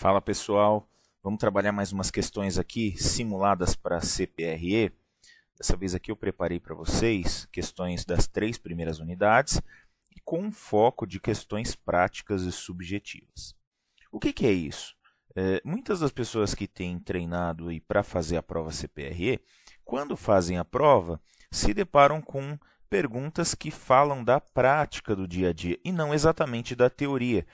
Fala pessoal, vamos trabalhar mais umas questões aqui simuladas para CPRE. Dessa vez aqui eu preparei para vocês questões das três primeiras unidades e com um foco de questões práticas e subjetivas. O que, que é isso? É, muitas das pessoas que têm treinado para fazer a prova CPRE, quando fazem a prova, se deparam com perguntas que falam da prática do dia a dia e não exatamente da teoria.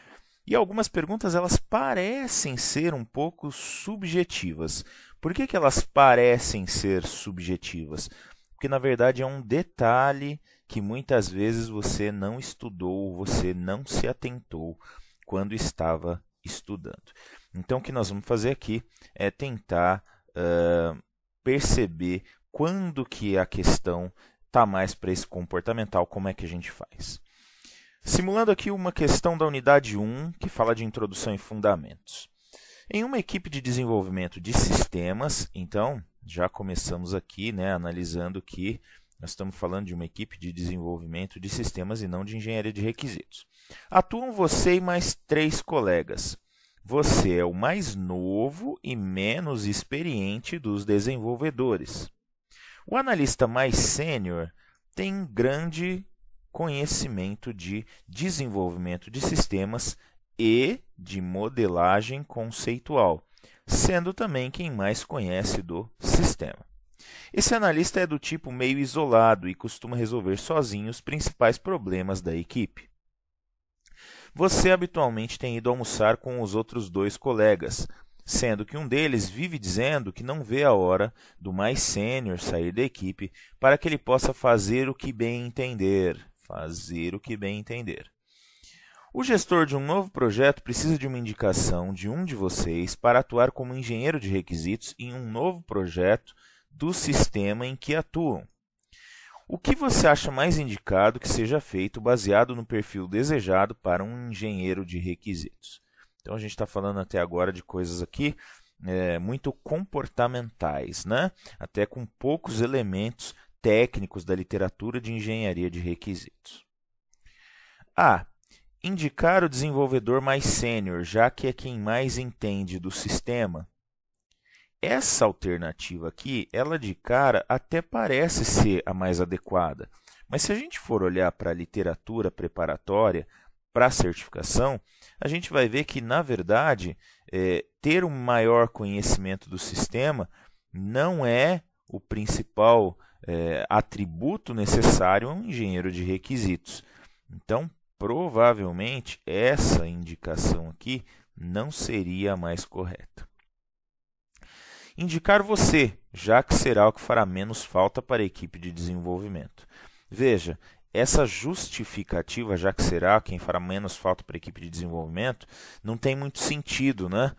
E algumas perguntas elas parecem ser um pouco subjetivas. Por que, que elas parecem ser subjetivas? Porque na verdade é um detalhe que muitas vezes você não estudou, você não se atentou quando estava estudando. Então o que nós vamos fazer aqui é tentar uh, perceber quando que a questão está mais para esse comportamental, como é que a gente faz. Simulando aqui uma questão da unidade 1, que fala de introdução e fundamentos. Em uma equipe de desenvolvimento de sistemas, então, já começamos aqui, né, analisando que nós estamos falando de uma equipe de desenvolvimento de sistemas e não de engenharia de requisitos. Atuam você e mais três colegas. Você é o mais novo e menos experiente dos desenvolvedores. O analista mais sênior tem grande conhecimento de desenvolvimento de sistemas e de modelagem conceitual, sendo também quem mais conhece do sistema. Esse analista é do tipo meio isolado e costuma resolver sozinho os principais problemas da equipe. Você habitualmente tem ido almoçar com os outros dois colegas, sendo que um deles vive dizendo que não vê a hora do mais sênior sair da equipe para que ele possa fazer o que bem entender fazer o que bem entender. O gestor de um novo projeto precisa de uma indicação de um de vocês para atuar como engenheiro de requisitos em um novo projeto do sistema em que atuam. O que você acha mais indicado que seja feito baseado no perfil desejado para um engenheiro de requisitos? Então a gente está falando até agora de coisas aqui é, muito comportamentais, né? até com poucos elementos técnicos da literatura de engenharia de requisitos. A. Indicar o desenvolvedor mais sênior, já que é quem mais entende do sistema. Essa alternativa aqui, ela de cara até parece ser a mais adequada, mas se a gente for olhar para a literatura preparatória, para a certificação, a gente vai ver que, na verdade, é, ter um maior conhecimento do sistema não é o principal é, atributo necessário a um engenheiro de requisitos. Então, provavelmente, essa indicação aqui não seria a mais correta. Indicar você, já que será o que fará menos falta para a equipe de desenvolvimento. Veja, essa justificativa, já que será quem fará menos falta para a equipe de desenvolvimento, não tem muito sentido, né?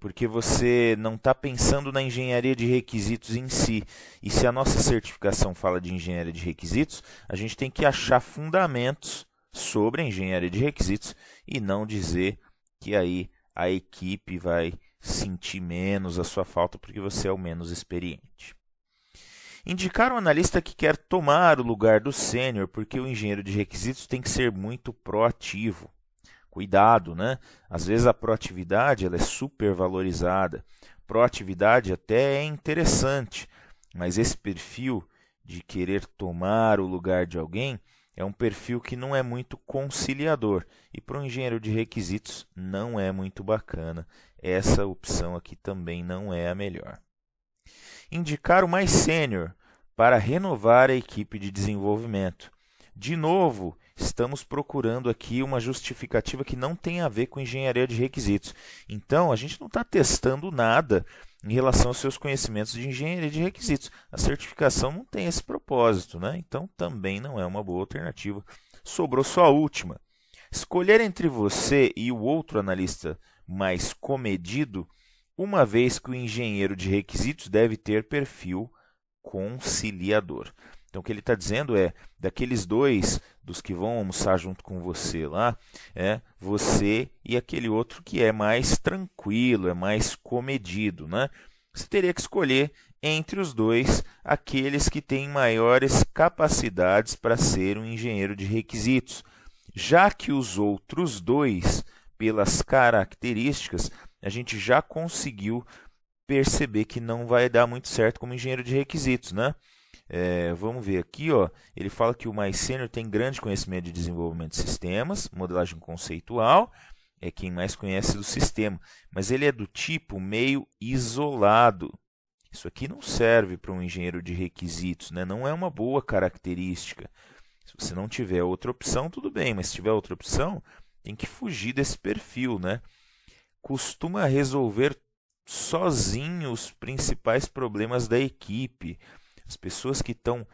porque você não está pensando na engenharia de requisitos em si. E se a nossa certificação fala de engenharia de requisitos, a gente tem que achar fundamentos sobre a engenharia de requisitos e não dizer que aí a equipe vai sentir menos a sua falta porque você é o menos experiente. Indicar um analista que quer tomar o lugar do sênior porque o engenheiro de requisitos tem que ser muito proativo. Cuidado, né? Às vezes a proatividade ela é super valorizada. Proatividade até é interessante, mas esse perfil de querer tomar o lugar de alguém é um perfil que não é muito conciliador e para um engenheiro de requisitos não é muito bacana. Essa opção aqui também não é a melhor. Indicar o mais sênior para renovar a equipe de desenvolvimento. De novo, estamos procurando aqui uma justificativa que não tem a ver com engenharia de requisitos. Então, a gente não está testando nada em relação aos seus conhecimentos de engenharia de requisitos. A certificação não tem esse propósito, né? então também não é uma boa alternativa. Sobrou só a última. Escolher entre você e o outro analista mais comedido, uma vez que o engenheiro de requisitos deve ter perfil conciliador. Então, o que ele está dizendo é: daqueles dois, dos que vão almoçar junto com você lá, é você e aquele outro que é mais tranquilo, é mais comedido. Né? Você teria que escolher entre os dois aqueles que têm maiores capacidades para ser um engenheiro de requisitos, já que os outros dois, pelas características, a gente já conseguiu perceber que não vai dar muito certo como engenheiro de requisitos, né? É, vamos ver aqui, ó, ele fala que o mais sênior tem grande conhecimento de desenvolvimento de sistemas, modelagem conceitual, é quem mais conhece do sistema, mas ele é do tipo meio isolado. Isso aqui não serve para um engenheiro de requisitos, né? não é uma boa característica. Se você não tiver outra opção, tudo bem, mas se tiver outra opção, tem que fugir desse perfil. Né? Costuma resolver sozinho os principais problemas da equipe as pessoas que estão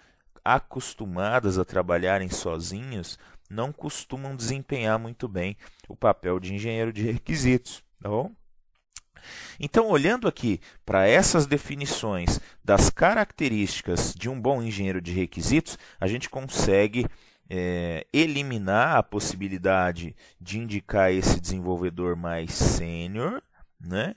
acostumadas a trabalharem sozinhos não costumam desempenhar muito bem o papel de engenheiro de requisitos, tá bom? Então, olhando aqui para essas definições das características de um bom engenheiro de requisitos, a gente consegue é, eliminar a possibilidade de indicar esse desenvolvedor mais sênior, né?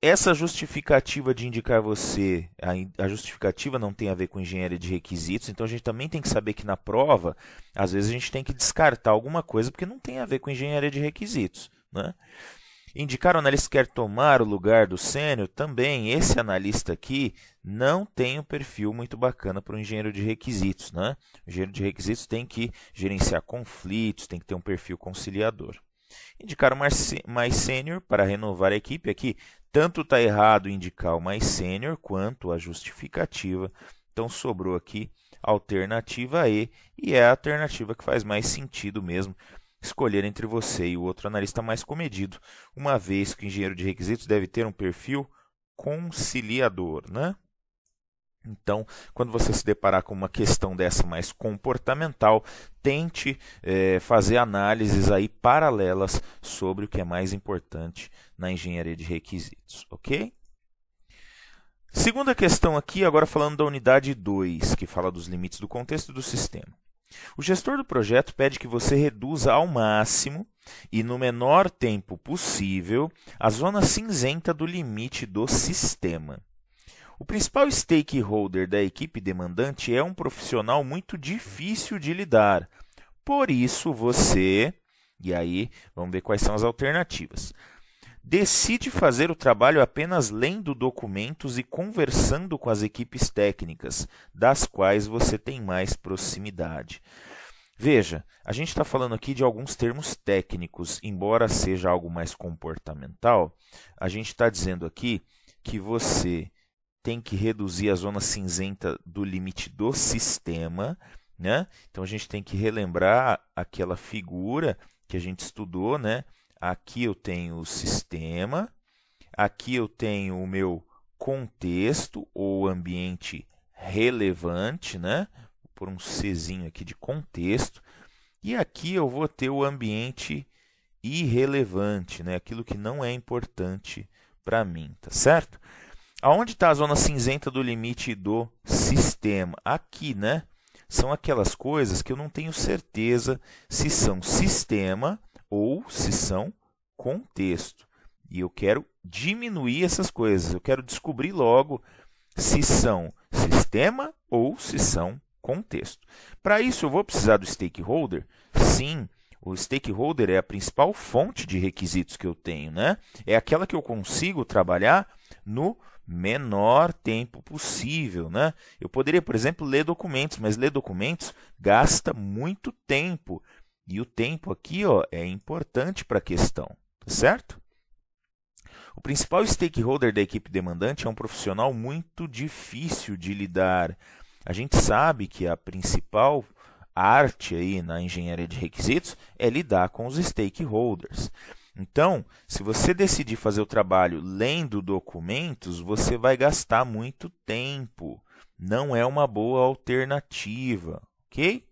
essa justificativa de indicar você, a, a, justificativa não tem a ver com engenharia de requisitos, então a gente também tem que saber que na prova, às vezes a gente tem que descartar alguma coisa porque não tem a ver com engenharia de requisitos. Né? Indicar o analista que quer tomar o lugar do sênior, também esse analista aqui não tem um perfil muito bacana para o engenheiro de requisitos. Né? O engenheiro de requisitos tem que gerenciar conflitos, tem que ter um perfil conciliador. Indicar o mais sênior para renovar a equipe aqui. Tanto está errado indicar o mais sênior quanto a justificativa. Então sobrou aqui alternativa E e é a alternativa que faz mais sentido mesmo escolher entre você e o outro analista mais comedido, uma vez que o engenheiro de requisitos deve ter um perfil conciliador, né? Então, quando você se deparar com uma questão dessa mais comportamental, tente é, fazer análises aí paralelas sobre o que é mais importante na engenharia de requisitos, ok? Segunda questão aqui, agora falando da unidade 2, que fala dos limites do contexto do sistema. O gestor do projeto pede que você reduza ao máximo e no menor tempo possível a zona cinzenta do limite do sistema. O principal stakeholder da equipe demandante é um profissional muito difícil de lidar. Por isso, você, e aí vamos ver quais são as alternativas, decide fazer o trabalho apenas lendo documentos e conversando com as equipes técnicas, das quais você tem mais proximidade. Veja, a gente está falando aqui de alguns termos técnicos, embora seja algo mais comportamental, a gente está dizendo aqui que você tem que reduzir a zona cinzenta do limite do sistema. Né? Então a gente tem que relembrar aquela figura que a gente estudou, né? Aqui eu tenho o sistema, aqui eu tenho o meu contexto ou ambiente relevante, né? Vou por um Czinho aqui de contexto, e aqui eu vou ter o ambiente irrelevante, né? Aquilo que não é importante para mim, tá certo? Aonde está a zona cinzenta do limite do sistema? Aqui, né? São aquelas coisas que eu não tenho certeza se são sistema ou se são contexto. E eu quero diminuir essas coisas. Eu quero descobrir logo se são sistema ou se são contexto. Para isso, eu vou precisar do stakeholder? Sim, o stakeholder é a principal fonte de requisitos que eu tenho. Né? É aquela que eu consigo trabalhar no menor tempo possível, né? Eu poderia, por exemplo, ler documentos, mas ler documentos gasta muito tempo. E o tempo aqui, ó, é importante para a questão, tá certo? O principal stakeholder da equipe demandante é um profissional muito difícil de lidar. A gente sabe que a principal arte aí na engenharia de requisitos é lidar com os stakeholders. Então, se você decidir fazer o trabalho lendo documentos, você vai gastar muito tempo. Não é uma boa alternativa, ok?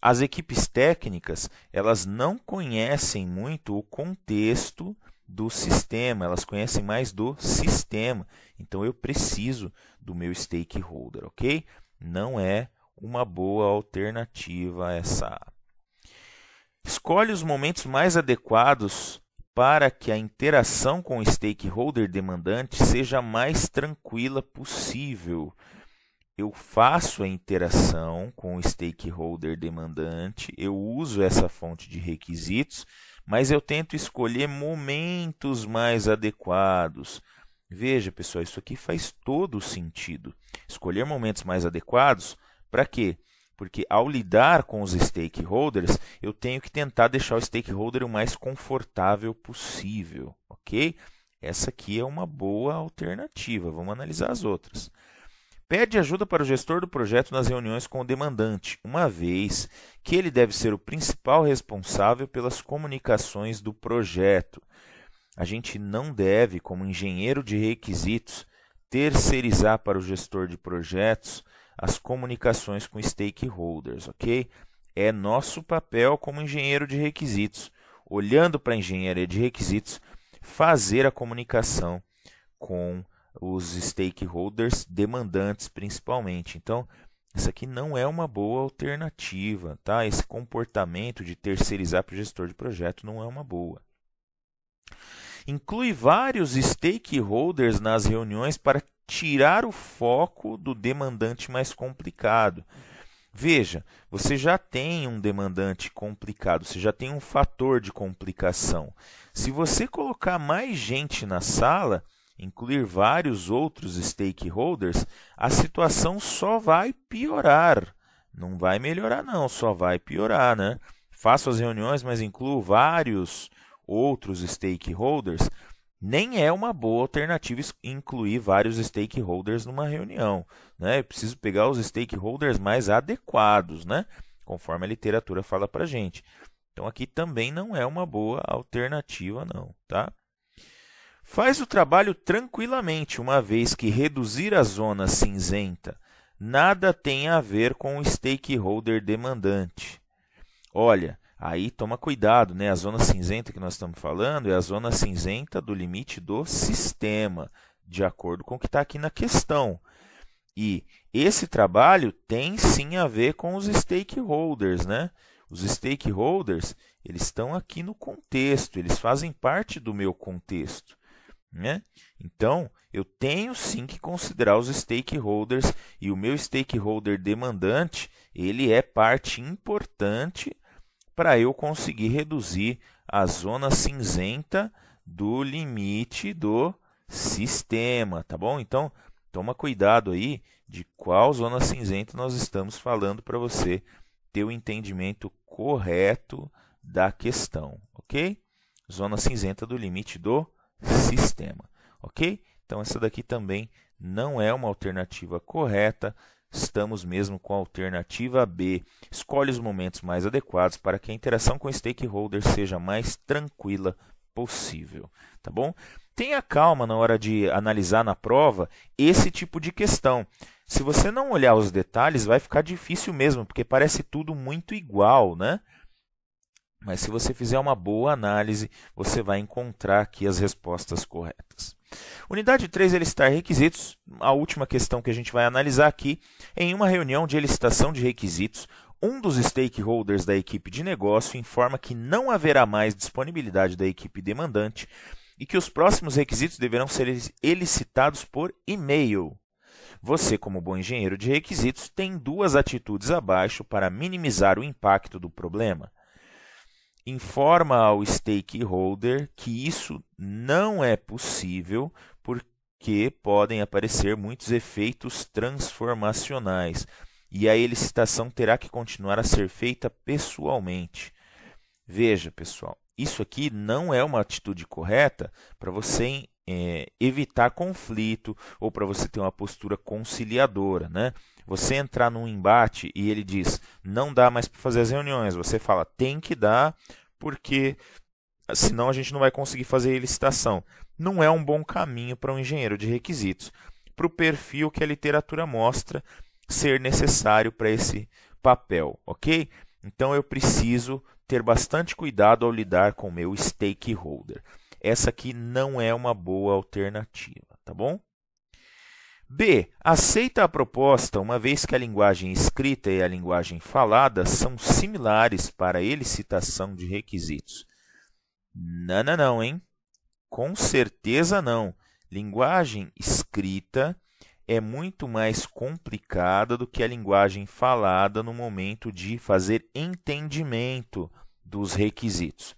As equipes técnicas, elas não conhecem muito o contexto do sistema, elas conhecem mais do sistema. Então eu preciso do meu stakeholder, ok? Não é uma boa alternativa essa Escolhe os momentos mais adequados para que a interação com o stakeholder demandante seja a mais tranquila possível. Eu faço a interação com o stakeholder demandante, eu uso essa fonte de requisitos, mas eu tento escolher momentos mais adequados. Veja, pessoal, isso aqui faz todo sentido. Escolher momentos mais adequados para quê? porque ao lidar com os stakeholders, eu tenho que tentar deixar o stakeholder o mais confortável possível, ok? Essa aqui é uma boa alternativa, vamos analisar as outras. Pede ajuda para o gestor do projeto nas reuniões com o demandante, uma vez que ele deve ser o principal responsável pelas comunicações do projeto. A gente não deve, como engenheiro de requisitos, terceirizar para o gestor de projetos as comunicações com stakeholders, ok? É nosso papel como engenheiro de requisitos, olhando para a engenharia de requisitos, fazer a comunicação com os stakeholders demandantes, principalmente. Então, isso aqui não é uma boa alternativa, tá? Esse comportamento de terceirizar para o gestor de projeto não é uma boa. Inclui vários stakeholders nas reuniões para tirar o foco do demandante mais complicado. Veja, você já tem um demandante complicado, você já tem um fator de complicação. Se você colocar mais gente na sala, incluir vários outros stakeholders, a situação só vai piorar. Não vai melhorar, não, só vai piorar, né? Faço as reuniões, mas incluo vários outros stakeholders nem é uma boa alternativa incluir vários stakeholders numa reunião. Né? Eu preciso pegar os stakeholders mais adequados, né? conforme a literatura fala para gente. Então aqui também não é uma boa alternativa, não. Tá? Faz o trabalho tranquilamente, uma vez que reduzir a zona cinzenta nada tem a ver com o stakeholder demandante. Olha, Aí toma cuidado, né? A zona cinzenta que nós estamos falando é a zona cinzenta do limite do sistema, de acordo com o que está aqui na questão. E esse trabalho tem sim a ver com os stakeholders, né? Os stakeholders, eles estão aqui no contexto, eles fazem parte do meu contexto, né? Então, eu tenho sim que considerar os stakeholders e o meu stakeholder demandante, ele é parte importante para eu conseguir reduzir a zona cinzenta do limite do sistema, tá bom? Então, toma cuidado aí de qual zona cinzenta nós estamos falando para você ter o entendimento correto da questão, ok? Zona cinzenta do limite do sistema, ok? Então, essa daqui também não é uma alternativa correta. Estamos mesmo com a alternativa B. Escolhe os momentos mais adequados para que a interação com o stakeholder seja mais tranquila possível, tá bom? Tenha calma na hora de analisar na prova esse tipo de questão. Se você não olhar os detalhes, vai ficar difícil mesmo, porque parece tudo muito igual, né? Mas se você fizer uma boa análise, você vai encontrar aqui as respostas corretas. Unidade 3 é listar requisitos, a última questão que a gente vai analisar aqui, em uma reunião de elicitação de requisitos, um dos stakeholders da equipe de negócio informa que não haverá mais disponibilidade da equipe demandante e que os próximos requisitos deverão ser elicitados por e-mail. Você, como bom engenheiro de requisitos, tem duas atitudes abaixo para minimizar o impacto do problema informa ao stakeholder que isso não é possível porque podem aparecer muitos efeitos transformacionais e a elicitação terá que continuar a ser feita pessoalmente. Veja, pessoal, isso aqui não é uma atitude correta para você é, evitar conflito ou para você ter uma postura conciliadora, né? você entrar num embate e ele diz não dá mais para fazer as reuniões, você fala tem que dar porque senão a gente não vai conseguir fazer licitação. Não é um bom caminho para um engenheiro de requisitos, para o perfil que a literatura mostra ser necessário para esse papel, ok? Então eu preciso ter bastante cuidado ao lidar com o meu stakeholder. Essa aqui não é uma boa alternativa, tá bom? B. Aceita a proposta, uma vez que a linguagem escrita e a linguagem falada são similares para elicitação de requisitos. Não, não, não, hein? Com certeza não. Linguagem escrita é muito mais complicada do que a linguagem falada no momento de fazer entendimento dos requisitos.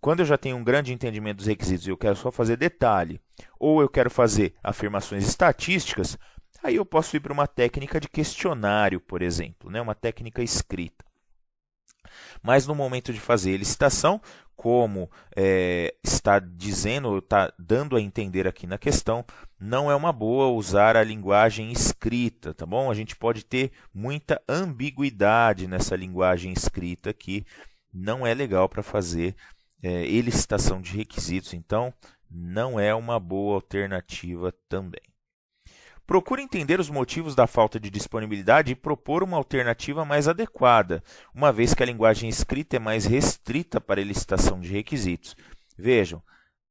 Quando eu já tenho um grande entendimento dos requisitos e eu quero só fazer detalhe, ou eu quero fazer afirmações estatísticas, aí eu posso ir para uma técnica de questionário, por exemplo, né? uma técnica escrita. Mas no momento de fazer a licitação, como é, está dizendo, está dando a entender aqui na questão, não é uma boa usar a linguagem escrita, tá bom? A gente pode ter muita ambiguidade nessa linguagem escrita que não é legal para fazer é, de requisitos, então, não é uma boa alternativa também. Procure entender os motivos da falta de disponibilidade e propor uma alternativa mais adequada, uma vez que a linguagem escrita é mais restrita para elicitação de requisitos. Vejam,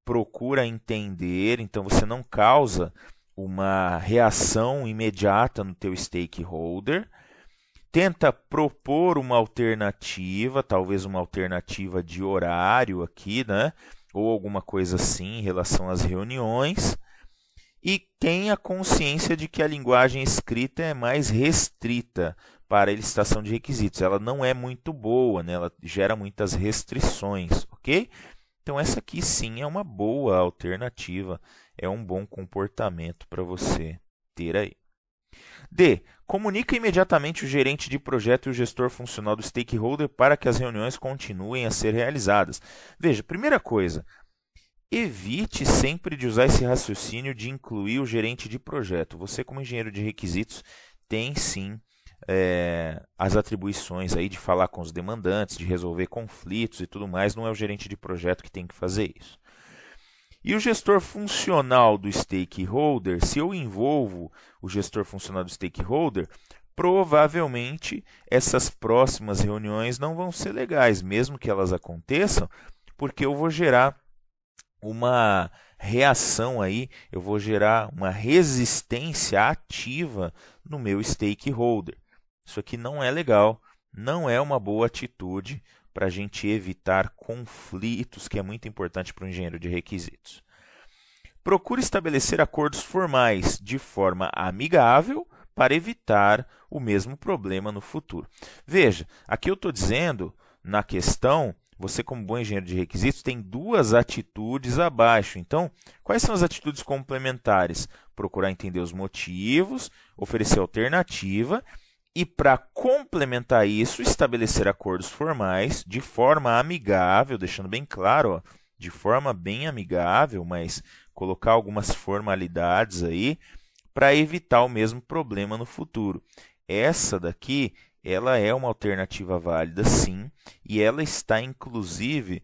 procura entender, então você não causa uma reação imediata no teu stakeholder, tenta propor uma alternativa, talvez uma alternativa de horário aqui, né? Ou alguma coisa assim em relação às reuniões. E tenha consciência de que a linguagem escrita é mais restrita para a licitação de requisitos. Ela não é muito boa, né? ela gera muitas restrições, ok? Então, essa aqui sim é uma boa alternativa, é um bom comportamento para você ter aí. D. Comunica imediatamente o gerente de projeto e o gestor funcional do stakeholder para que as reuniões continuem a ser realizadas. Veja, primeira coisa, evite sempre de usar esse raciocínio de incluir o gerente de projeto. Você, como engenheiro de requisitos, tem sim é, as atribuições aí de falar com os demandantes, de resolver conflitos e tudo mais. Não é o gerente de projeto que tem que fazer isso. E o gestor funcional do stakeholder, se eu envolvo o gestor funcional do stakeholder, provavelmente essas próximas reuniões não vão ser legais, mesmo que elas aconteçam, porque eu vou gerar uma reação aí, eu vou gerar uma resistência ativa no meu stakeholder. Isso aqui não é legal, não é uma boa atitude para a gente evitar conflitos, que é muito importante para o engenheiro de requisitos. Procure estabelecer acordos formais de forma amigável para evitar o mesmo problema no futuro. Veja, aqui eu estou dizendo na questão você, como bom engenheiro de requisitos, tem duas atitudes abaixo. Então, quais são as atitudes complementares? Procurar entender os motivos, oferecer alternativa e, para complementar isso, estabelecer acordos formais de forma amigável, deixando bem claro, ó, de forma bem amigável, mas colocar algumas formalidades aí para evitar o mesmo problema no futuro. Essa daqui, ela é uma alternativa válida sim, e ela está inclusive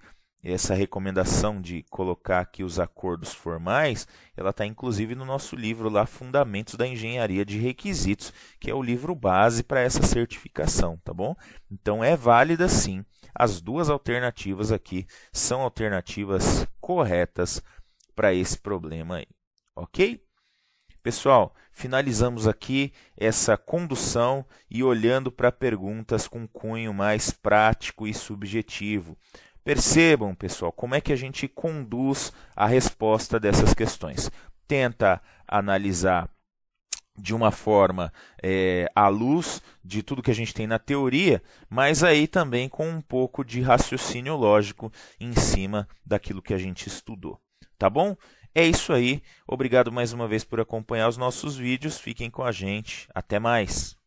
essa recomendação de colocar aqui os acordos formais, ela está inclusive no nosso livro lá, Fundamentos da Engenharia de Requisitos, que é o livro base para essa certificação, tá bom? Então é válida sim. As duas alternativas aqui são alternativas corretas para esse problema aí, ok? Pessoal, finalizamos aqui essa condução e olhando para perguntas com cunho mais prático e subjetivo. Percebam, pessoal, como é que a gente conduz a resposta dessas questões. Tenta analisar de uma forma é, à luz de tudo que a gente tem na teoria, mas aí também com um pouco de raciocínio lógico em cima daquilo que a gente estudou. Tá bom? É isso aí. Obrigado mais uma vez por acompanhar os nossos vídeos. Fiquem com a gente. Até mais!